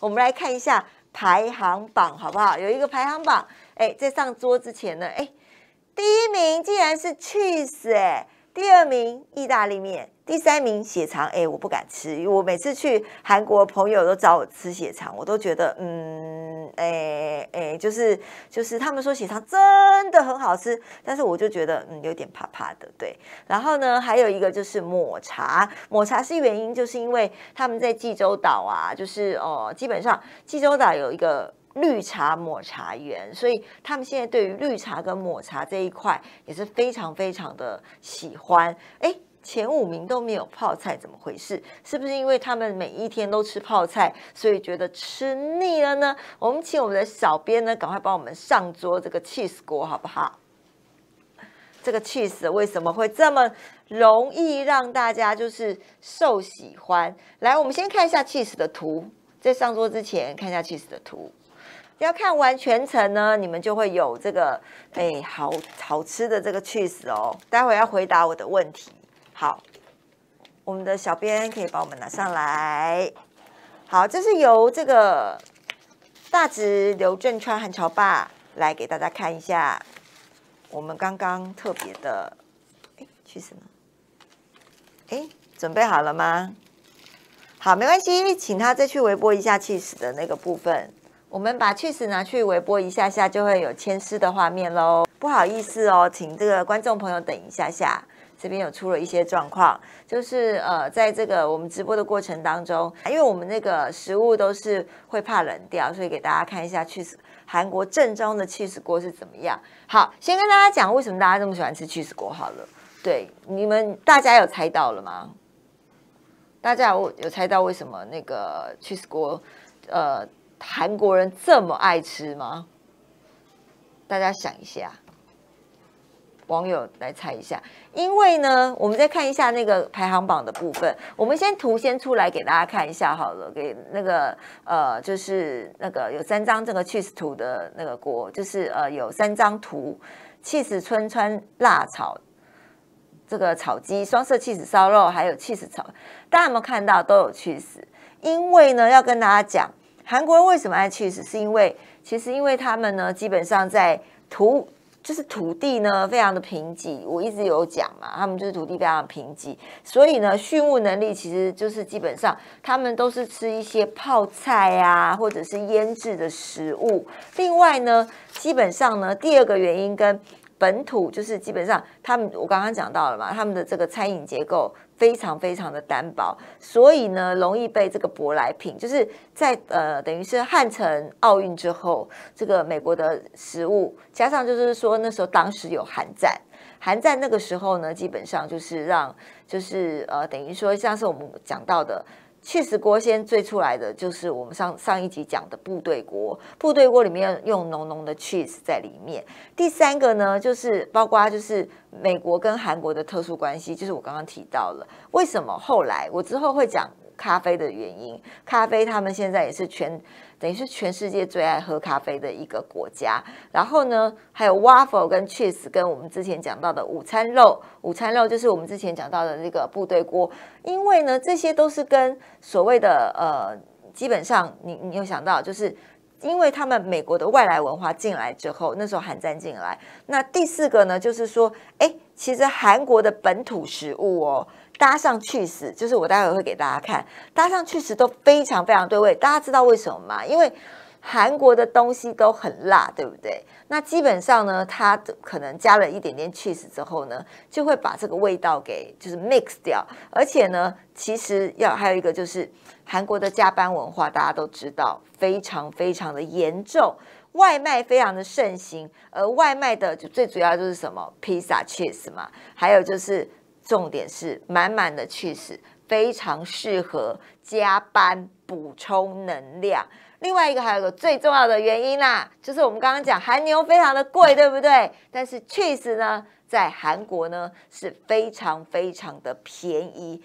我们来看一下排行榜，好不好？有一个排行榜，哎，在上桌之前呢，哎，第一名竟然是 cheese，哎。第二名意大利面，第三名血肠。哎，我不敢吃，因为我每次去韩国，朋友都找我吃血肠，我都觉得，嗯，哎哎，就是就是，他们说血肠真的很好吃，但是我就觉得，嗯，有点怕怕的，对。然后呢，还有一个就是抹茶，抹茶是原因，就是因为他们在济州岛啊，就是哦，基本上济州岛有一个。绿茶抹茶园，所以他们现在对于绿茶跟抹茶这一块也是非常非常的喜欢。哎，前五名都没有泡菜，怎么回事？是不是因为他们每一天都吃泡菜，所以觉得吃腻了呢？我们请我们的小编呢，赶快帮我们上桌这个 cheese 锅，好不好？这个 cheese 为什么会这么容易让大家就是受喜欢？来，我们先看一下 cheese 的图，在上桌之前看一下 cheese 的图。要看完全程呢，你们就会有这个哎，好好吃的这个 cheese 哦。待会要回答我的问题，好，我们的小编可以把我们拿上来。好，这是由这个大直刘振川和超爸来给大家看一下我们刚刚特别的哎 cheese 呢？哎，准备好了吗？好，没关系，请他再去微波一下 cheese 的那个部分。我们把 cheese 拿去微波一下下，就会有牵丝的画面喽。不好意思哦，请这个观众朋友等一下下，这边有出了一些状况，就是呃，在这个我们直播的过程当中，因为我们那个食物都是会怕冷掉，所以给大家看一下 cheese 韩国正宗的 cheese 锅是怎么样。好，先跟大家讲为什么大家这么喜欢吃 cheese 锅好了。对，你们大家有猜到了吗？大家有有猜到为什么那个 cheese 锅，呃？韩国人这么爱吃吗？大家想一下，网友来猜一下。因为呢，我们再看一下那个排行榜的部分。我们先图先出来给大家看一下好了，给那个呃，就是那个有三张这个 cheese 图的那个锅，就是呃有三张图：cheese 春川辣炒，这个炒鸡双色 cheese 烧肉，还有 cheese 炒。大家有没有看到都有 cheese？因为呢，要跟大家讲。韩国为什么爱 cheese？是因为其实因为他们呢，基本上在土就是土地呢，非常的贫瘠。我一直有讲嘛，他们就是土地非常贫瘠，所以呢，畜牧能力其实就是基本上他们都是吃一些泡菜啊，或者是腌制的食物。另外呢，基本上呢，第二个原因跟本土就是基本上他们，我刚刚讲到了嘛，他们的这个餐饮结构。非常非常的单薄，所以呢，容易被这个舶来品，就是在呃，等于是汉城奥运之后，这个美国的食物，加上就是说那时候当时有韩战，韩战那个时候呢，基本上就是让，就是呃，等于说像是我们讲到的。cheese 锅先最出来的就是我们上上一集讲的部队锅。部队锅里面用浓浓的 cheese 在里面。第三个呢，就是包括就是美国跟韩国的特殊关系，就是我刚刚提到了，为什么后来我之后会讲。咖啡的原因，咖啡他们现在也是全等于是全世界最爱喝咖啡的一个国家。然后呢，还有 waffle 跟 cheese，跟我们之前讲到的午餐肉，午餐肉就是我们之前讲到的那个部队锅。因为呢，这些都是跟所谓的呃，基本上你你有想到，就是因为他们美国的外来文化进来之后，那时候韩战进来。那第四个呢，就是说，哎，其实韩国的本土食物哦。搭上去时，就是我待会会给大家看，搭上去时都非常非常对味。大家知道为什么吗？因为韩国的东西都很辣，对不对？那基本上呢，它可能加了一点点 cheese 之后呢，就会把这个味道给就是 mix 掉。而且呢，其实要还有一个就是韩国的加班文化，大家都知道非常非常的严重，外卖非常的盛行，而外卖的就最主要就是什么，披萨 cheese 嘛，还有就是。重点是满满的 cheese，非常适合加班补充能量。另外一个还有个最重要的原因啦，就是我们刚刚讲韩牛非常的贵，对不对？但是 cheese 呢，在韩国呢是非常非常的便宜。